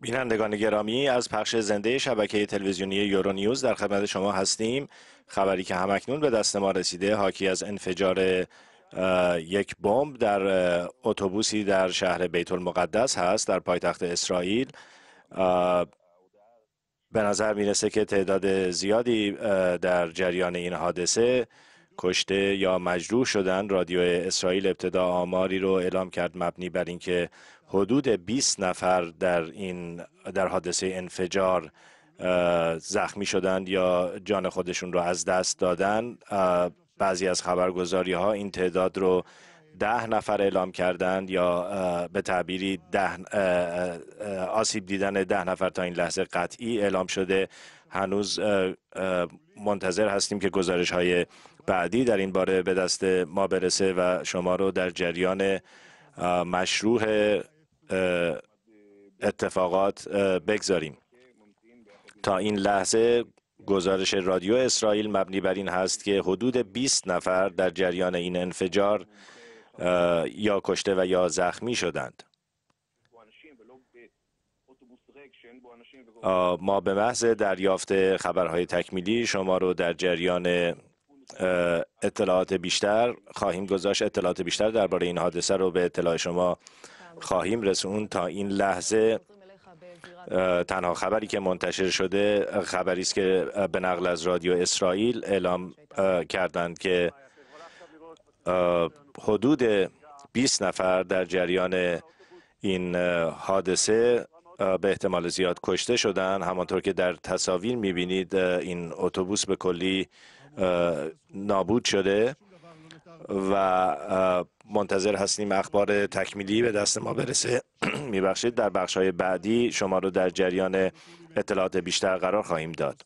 بینندگان گرامی از پخش زنده شبکه تلویزیونی یورونیوز در خدمت شما هستیم خبری که همکنون به دست ما رسیده حاکی از انفجار یک بمب در اتوبوسی در شهر بیت المقدس هست در پایتخت اسرائیل به نظر میرسه که تعداد زیادی در جریان این حادثه کشته یا مجروح شدن رادیو اسرائیل ابتدا آماری رو اعلام کرد مبنی بر اینکه حدود 20 نفر در این در حادثه انفجار زخمی شدند یا جان خودشون رو از دست دادن بعضی از خبرگزاری ها این تعداد رو ده نفر اعلام کردند یا به تعبیری ده آسیب دیدن ده نفر تا این لحظه قطعی اعلام شده هنوز منتظر هستیم که گزارش های بعدی در این باره به دست ما برسه و شما رو در جریان مشروع اتفاقات بگذاریم تا این لحظه گزارش رادیو اسرائیل مبنی بر این هست که حدود 20 نفر در جریان این انفجار یا کشته و یا زخمی شدند ما به محض دریافت خبرهای تکمیلی شما رو در جریان اطلاعات بیشتر خواهیم گذاشت اطلاعات بیشتر درباره این حادثه رو به اطلاع شما خواهیم رسون تا این لحظه تنها خبری که منتشر شده خبری است که به نقل از رادیو اسرائیل اعلام کردند که حدود 20 نفر در جریان این حادثه به احتمال زیاد کشته شدن همانطور که در تصاویر میبینید این اتوبوس به کلی نابود شده و منتظر هستیم اخبار تکمیلی به دست ما برسه میبخشید در بخش های بعدی شما رو در جریان اطلاعات بیشتر قرار خواهیم داد